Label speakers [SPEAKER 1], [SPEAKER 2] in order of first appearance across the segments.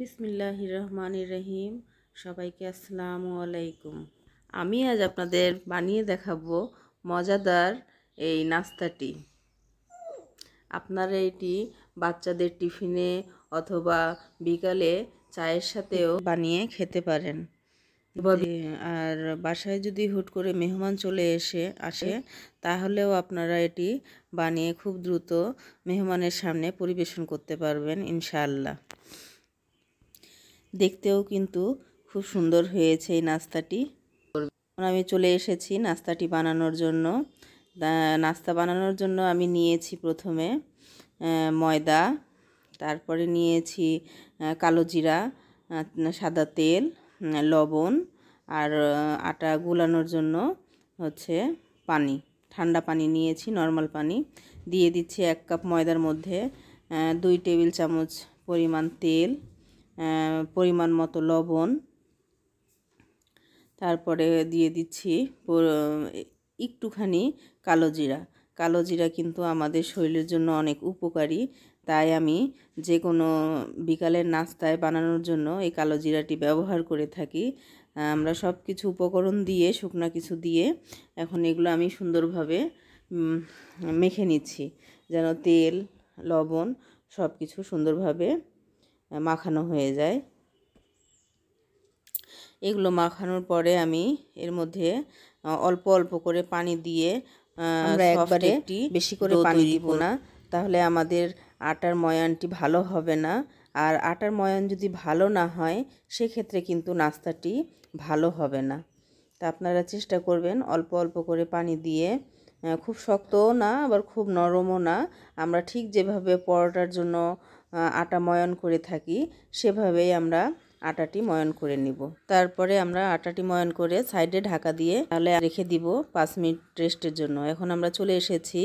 [SPEAKER 1] বিসমিল্লাহ রহমান রহিম সবাইকে আসসালামু আলাইকুম আমি আজ আপনাদের বানিয়ে দেখাবো মজাদার এই নাস্তাটি আপনারা এটি বাচ্চাদের টিফিনে অথবা বিকালে চায়ের সাথেও বানিয়ে খেতে পারেন আর বাসায় যদি হুট করে মেহমান চলে এসে আসে তাহলেও আপনারা এটি বানিয়ে খুব দ্রুত মেহমানের সামনে পরিবেশন করতে পারবেন ইনশাআল্লাহ দেখতেও কিন্তু খুব সুন্দর হয়েছে এই নাস্তাটি আমি চলে এসেছি নাস্তাটি বানানোর জন্য নাস্তা বানানোর জন্য আমি নিয়েছি প্রথমে ময়দা তারপরে নিয়েছি কালো জিরা সাদা তেল লবণ আর আটা গুলানোর জন্য হচ্ছে পানি ঠান্ডা পানি নিয়েছি নর্মাল পানি দিয়ে দিচ্ছি এক কাপ ময়দার মধ্যে দুই টেবিল চামচ পরিমাণ তেল পরিমাণ মতো লবণ তারপরে দিয়ে দিচ্ছি একটুখানি কালো জিরা কালো জিরা কিন্তু আমাদের শরীরের জন্য অনেক উপকারী তাই আমি যে কোনো বিকালের নাস্তায় বানানোর জন্য এই কালো জিরাটি ব্যবহার করে থাকি আমরা সব কিছু উপকরণ দিয়ে শুকনো কিছু দিয়ে এখন এগুলো আমি সুন্দরভাবে মেখে নিচ্ছি যেন তেল লবণ সব কিছু সুন্দরভাবে মাখানো হয়ে যায় এগুলো মাখানোর পরে আমি এর মধ্যে অল্প অল্প করে পানি দিয়ে একবারে বেশি করে পানি দিব না তাহলে আমাদের আটার ময়ানটি ভালো হবে না আর আটার ময়ান যদি ভালো না হয় সেক্ষেত্রে কিন্তু নাস্তাটি ভালো হবে না তা আপনারা চেষ্টা করবেন অল্প অল্প করে পানি দিয়ে খুব শক্তও না আবার খুব নরমও না আমরা ঠিক যেভাবে পরোটার জন্য আটা ময়ন করে থাকি সেভাবেই আমরা আটাটি ময়ন করে নিব তারপরে আমরা আটাটি ময়ন করে সাইডে ঢাকা দিয়ে তাহলে রেখে দিব পাঁচ মিনিট রেস্টের জন্য এখন আমরা চলে এসেছি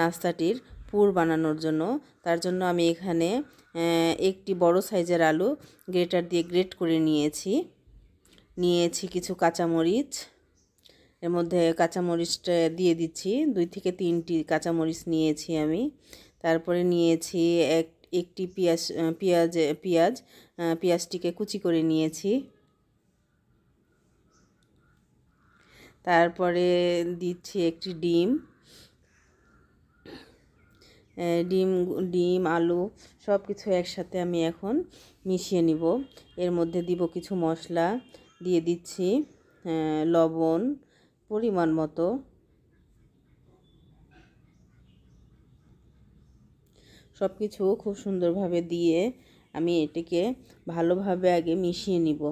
[SPEAKER 1] নাস্তাটির পুর বানানোর জন্য তার জন্য আমি এখানে একটি বড় সাইজের আলু গ্রেটার দিয়ে গ্রেট করে নিয়েছি নিয়েছি কিছু কাঁচামরিচ এর মধ্যে কাঁচামরিচটা দিয়ে দিচ্ছি দুই থেকে তিনটি কাঁচামরিচ নিয়েছি আমি তারপরে নিয়েছি এক একটি পেঁয়াজ পেঁয়াজ পেঁয়াজ পেঁয়াজটিকে কুচি করে নিয়েছি তারপরে দিচ্ছি একটি ডিম ডিম ডিম আলু সব কিছু একসাথে আমি এখন মিশিয়ে নিব এর মধ্যে দিব কিছু মশলা দিয়ে দিচ্ছি লবণ পরিমাণ মতো সব কিছু খুব সুন্দরভাবে দিয়ে আমি এটিকে ভালোভাবে আগে মিশিয়ে নিব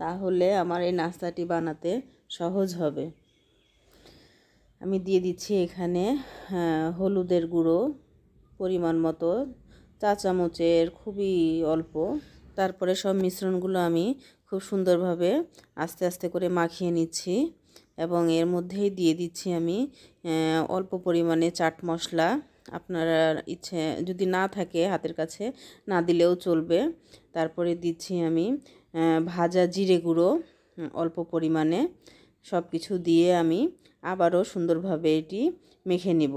[SPEAKER 1] তাহলে আমার এই নাস্তাটি বানাতে সহজ হবে আমি দিয়ে দিচ্ছি এখানে হলুদের গুঁড়ো পরিমাণ মতো চা চামচের খুবই অল্প তারপরে সব মিশ্রণগুলো আমি খুব সুন্দরভাবে আস্তে আস্তে করে মাখিয়ে নিচ্ছি এবং এর মধ্যেই দিয়ে দিচ্ছি আমি অল্প পরিমাণে চাট মশলা আপনার ইচ্ছে যদি না থাকে হাতের কাছে না দিলেও চলবে তারপরে দিচ্ছি আমি ভাজা জিরে গুঁড়ো অল্প পরিমাণে সব কিছু দিয়ে আমি আবারও সুন্দরভাবে এটি মেখে নেব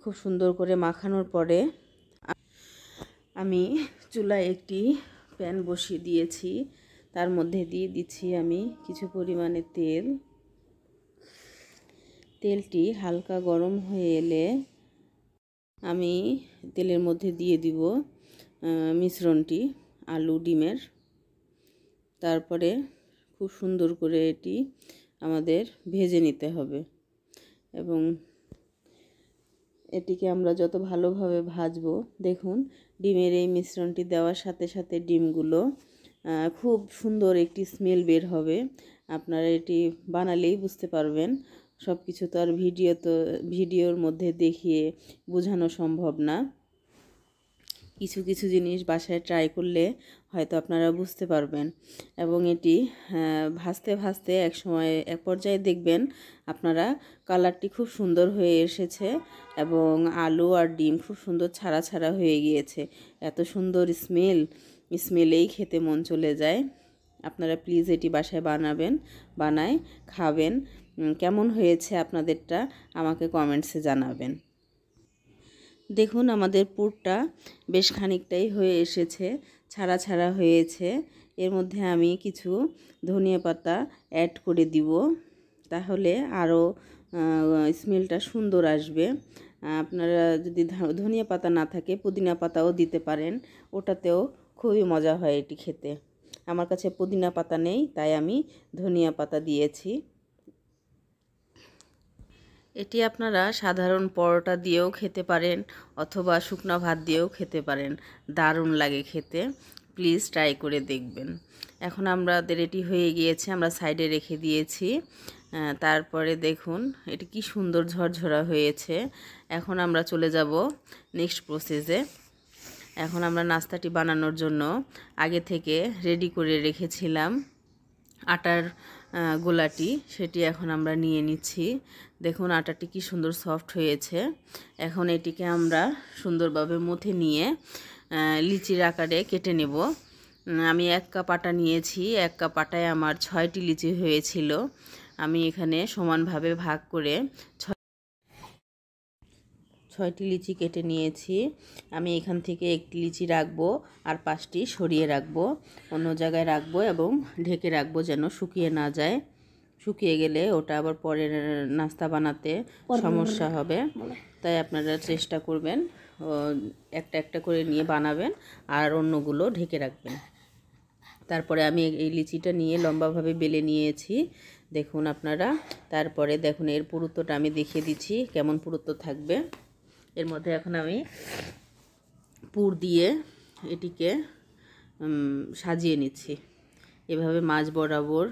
[SPEAKER 1] খুব সুন্দর করে মাখানোর পরে আমি চুলায় একটি প্যান বসিয়ে দিয়েছি তার মধ্যে দিয়ে দিচ্ছি আমি কিছু পরিমাণে তেল তেলটি হালকা গরম হয়ে এলে আমি তেলের মধ্যে দিয়ে দিব মিশ্রণটি আলু ডিমের তারপরে খুব সুন্দর করে এটি আমাদের ভেজে নিতে হবে এবং এটিকে আমরা যত ভালোভাবে ভাজব দেখুন ডিমের এই মিশ্রণটি দেওয়ার সাথে সাথে ডিমগুলো খুব সুন্দর একটি স্মেল বের হবে আপনারা এটি বানালেই বুঝতে পারবেন সব কিছু তো আর ভিডিও তো ভিডিওর মধ্যে দেখিয়ে বোঝানো সম্ভব না কিছু কিছু জিনিস বাসায় ট্রাই করলে হয়তো আপনারা বুঝতে পারবেন এবং এটি হ্যাঁ, ভাসতে ভাসতে এক সময় এক পর্যায়ে দেখবেন আপনারা কালারটি খুব সুন্দর হয়ে এসেছে এবং আলু আর ডিম খুব সুন্দর ছাড়া ছাড়া হয়ে গিয়েছে এত সুন্দর স্মেল স্মেলেই খেতে মন চলে যায় আপনারা প্লিজ এটি বাসায় বানাবেন বানায় খাবেন কেমন হয়েছে আপনাদেরটা আমাকে কমেন্টসে জানাবেন দেখুন আমাদের পুরটা বেশ খানিকটাই হয়ে এসেছে ছাড়া ছাড়া হয়েছে এর মধ্যে আমি কিছু ধনিয়া পাতা অ্যাড করে দিব তাহলে আরও স্মেলটা সুন্দর আসবে আপনারা যদি ধনিয়া পাতা না থাকে পুদিনা পাতাও দিতে পারেন ওটাতেও খুবই মজা হয় এটি খেতে আমার কাছে পুদিনা পাতা নেই তাই আমি ধনিয়া পাতা দিয়েছি এটি আপনারা সাধারণ পরোটা দিয়েও খেতে পারেন অথবা শুকনো ভাত দিয়েও খেতে পারেন দারুণ লাগে খেতে প্লিজ ট্রাই করে দেখবেন এখন আমাদের এটি হয়ে গিয়েছে আমরা সাইডে রেখে দিয়েছি তারপরে দেখুন এটি কি সুন্দর ঝরঝরা হয়েছে এখন আমরা চলে যাব নেক্সট প্রসেসে এখন আমরা নাস্তাটি বানানোর জন্য আগে থেকে রেডি করে রেখেছিলাম আটার গোলাটি সেটি এখন আমরা নিয়ে নিচ্ছি দেখুন আটাটি কি সুন্দর সফট হয়েছে এখন এটিকে আমরা সুন্দরভাবে মুথে নিয়ে লিচির আকারে কেটে নেব আমি এক কাপ আটা নিয়েছি এক কাপ আটায় আমার ছয়টি লিচি হয়েছিল আমি এখানে সমানভাবে ভাগ করে ছয়টি লিচি কেটে নিয়েছি আমি এখান থেকে একটি লিচি রাখবো আর পাঁচটি সরিয়ে রাখবো অন্য জায়গায় রাখবো এবং ঢেকে রাখবো যেন শুকিয়ে না যায় শুকিয়ে গেলে ওটা আবার পরের নাস্তা বানাতে সমস্যা হবে তাই আপনারা চেষ্টা করবেন একটা একটা করে নিয়ে বানাবেন আর অন্যগুলো ঢেকে রাখবেন তারপরে আমি এই লিচিটা নিয়ে লম্বাভাবে বেলে নিয়েছি দেখুন আপনারা তারপরে দেখুন এর পুরুত্বটা আমি দেখিয়ে দিচ্ছি কেমন পুরুত্ব থাকবে এর মধ্যে এখন আমি পুর দিয়ে এটিকে সাজিয়ে নিচ্ছি এভাবে মাছ বরাবর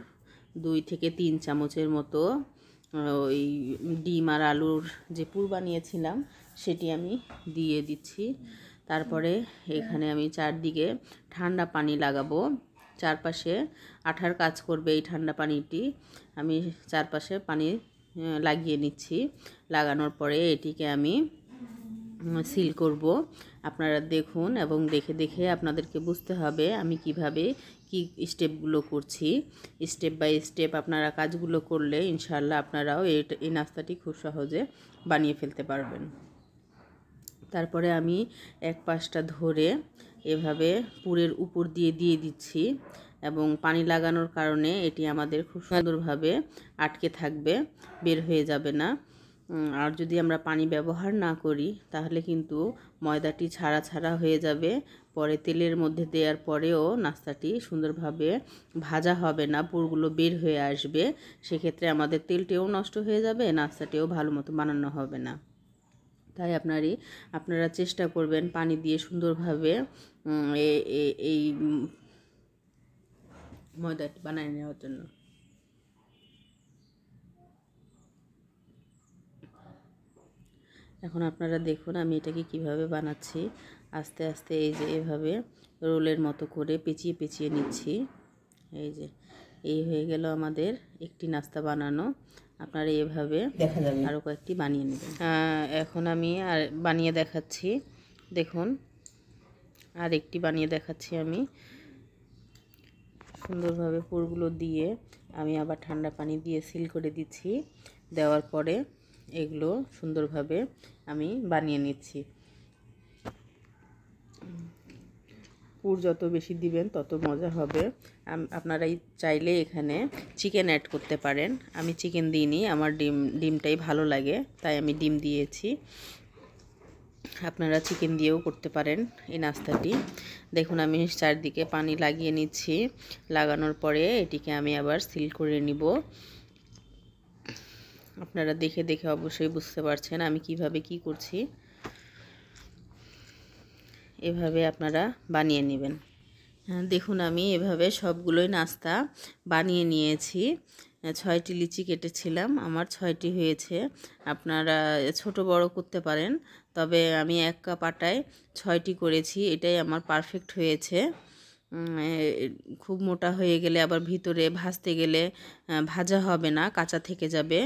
[SPEAKER 1] দুই থেকে তিন চামচের মতো ওই ডিম আর আলুর যে পুর বানিয়েছিলাম সেটি আমি দিয়ে দিচ্ছি তারপরে এখানে আমি চারদিকে ঠান্ডা পানি লাগাবো চারপাশে আঠার কাজ করবে এই ঠান্ডা পানিটি আমি চারপাশে পানি লাগিয়ে নিচ্ছি লাগানোর পরে এটিকে আমি সিল করব আপনারা দেখুন এবং দেখে দেখে আপনাদেরকে বুঝতে হবে আমি কিভাবে কি স্টেপগুলো করছি স্টেপ বাই স্টেপ আপনারা কাজগুলো করলে ইনশাল্লাহ আপনারাও এই নাস্তাটি খুব সহজে বানিয়ে ফেলতে পারবেন তারপরে আমি এক পাশটা ধরে এভাবে পুরের উপর দিয়ে দিয়ে দিচ্ছি এবং পানি লাগানোর কারণে এটি আমাদের খুব সুন্দরভাবে আটকে থাকবে বের হয়ে যাবে না আর যদি আমরা পানি ব্যবহার না করি তাহলে কিন্তু ময়দাটি ছাড়া ছাড়া হয়ে যাবে পরে তেলের মধ্যে দেওয়ার পরেও নাস্তাটি সুন্দরভাবে ভাজা হবে না পুরগুলো বের হয়ে আসবে সেক্ষেত্রে আমাদের তেলটিও নষ্ট হয়ে যাবে নাস্তাটিও ভালো মতো বানানো হবে না তাই আপনারই আপনারা চেষ্টা করবেন পানি দিয়ে সুন্দরভাবে এই ময়দাটি বানিয়ে নেওয়ার জন্য এখন আপনারা দেখুন আমি এটাকে কিভাবে বানাচ্ছি আস্তে আস্তে এই যে এভাবে রোলের মতো করে পেঁচিয়ে পেঁচিয়ে নিচ্ছি এই যে এই হয়ে গেল আমাদের একটি নাস্তা বানানো আপনারা এভাবে দেখা যাবে আরও কয়েকটি বানিয়ে নেবেন এখন আমি আর বানিয়ে দেখাচ্ছি দেখুন আর একটি বানিয়ে দেখাচ্ছি আমি সুন্দরভাবে পুরগুলো দিয়ে আমি আবার ঠান্ডা পানি দিয়ে সিল করে দিচ্ছি দেওয়ার পরে এগুলো সুন্দরভাবে আমি বানিয়ে নিচ্ছি পুর যত বেশি দিবেন তত মজা হবে আপনারাই চাইলে এখানে চিকেন অ্যাড করতে পারেন আমি চিকেন দিইনি আমার ডিম ডিমটাই ভালো লাগে তাই আমি ডিম দিয়েছি আপনারা চিকেন দিয়েও করতে পারেন এই নাস্তাটি দেখুন আমি চারদিকে পানি লাগিয়ে নিচ্ছি লাগানোর পরে এটিকে আমি আবার সিল করে নিব আপনারা দেখে দেখে অবশ্যই বুঝতে পারছেন আমি কিভাবে কি করছি এভাবে আপনারা বানিয়ে নেবেন হ্যাঁ, দেখুন আমি এভাবে সবগুলোই নাস্তা বানিয়ে নিয়েছি ছয়টি লিচি কেটেছিলাম আমার ছয়টি হয়েছে আপনারা ছোট বড় করতে পারেন তবে আমি এক কাপ আটায় ছয়টি করেছি এটাই আমার পারফেক্ট হয়েছে খুব মোটা হয়ে গেলে আবার ভিতরে ভাজতে গেলে ভাজা হবে না কাঁচা থেকে যাবে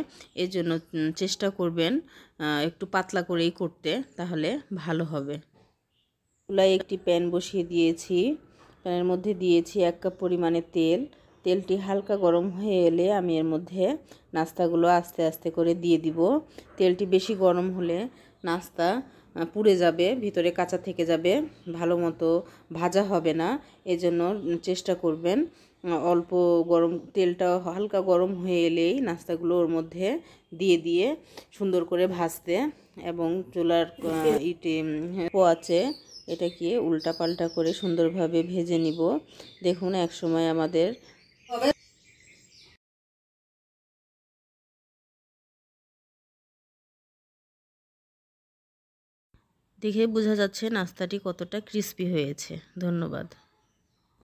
[SPEAKER 1] এজন্য জন্য চেষ্টা করবেন একটু পাতলা করেই করতে তাহলে ভালো হবে চুলায় একটি প্যান বসিয়ে দিয়েছি প্যানের মধ্যে দিয়েছি এক কাপ পরিমাণে তেল তেলটি হালকা গরম হয়ে এলে আমি এর মধ্যে নাস্তাগুলো আস্তে আস্তে করে দিয়ে দিব তেলটি বেশি গরম হলে নাস্তা পুড়ে যাবে ভিতরে কাঁচা থেকে যাবে ভালো মতো ভাজা হবে না এজন্য চেষ্টা করবেন অল্প গরম তেলটা হালকা গরম হয়ে এলেই নাস্তাগুলো ওর মধ্যে দিয়ে দিয়ে সুন্দর করে ভাজতে এবং চুলার ইটে পোয়াচে এটাকে উল্টা পাল্টা করে সুন্দরভাবে ভেজে নিব দেখুন এক সময় আমাদের দেখে বোঝা যাচ্ছে নাস্তাটি কতটা ক্রিস্পি হয়েছে ধন্যবাদ